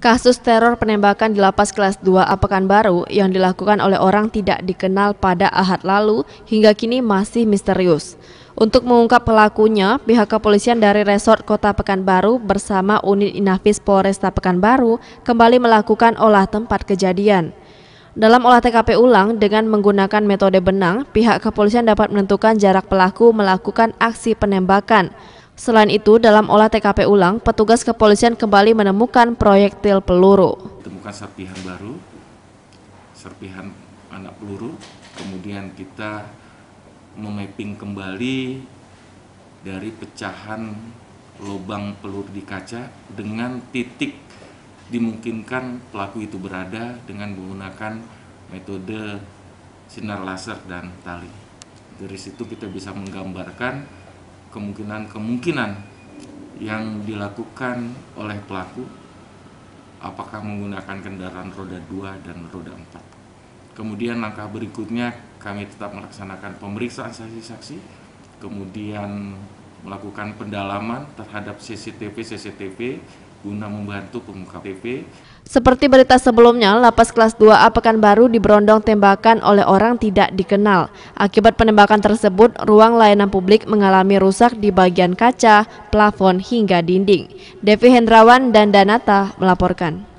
Kasus teror penembakan di lapas kelas 2 Apekan Baru yang dilakukan oleh orang tidak dikenal pada Ahad lalu hingga kini masih misterius. Untuk mengungkap pelakunya, pihak kepolisian dari Resort Kota Pekanbaru bersama unit Inafis Polresta Pekanbaru kembali melakukan olah tempat kejadian. Dalam olah TKP ulang dengan menggunakan metode benang, pihak kepolisian dapat menentukan jarak pelaku melakukan aksi penembakan. Selain itu, dalam olah TKP ulang, petugas kepolisian kembali menemukan proyektil peluru. Temukan serpihan baru, serpihan anak peluru, kemudian kita memapping kembali dari pecahan lubang peluru di kaca dengan titik dimungkinkan pelaku itu berada dengan menggunakan metode sinar laser dan tali. Dari situ kita bisa menggambarkan kemungkinan-kemungkinan yang dilakukan oleh pelaku apakah menggunakan kendaraan roda 2 dan roda 4. Kemudian langkah berikutnya kami tetap melaksanakan pemeriksaan saksi-saksi, kemudian melakukan pendalaman terhadap CCTV CCTV guna membantu pengungkap PP. Seperti berita sebelumnya, lapas kelas 2A Pekanbaru diberondong tembakan oleh orang tidak dikenal. Akibat penembakan tersebut, ruang layanan publik mengalami rusak di bagian kaca, plafon, hingga dinding. Devi Hendrawan dan Danata melaporkan.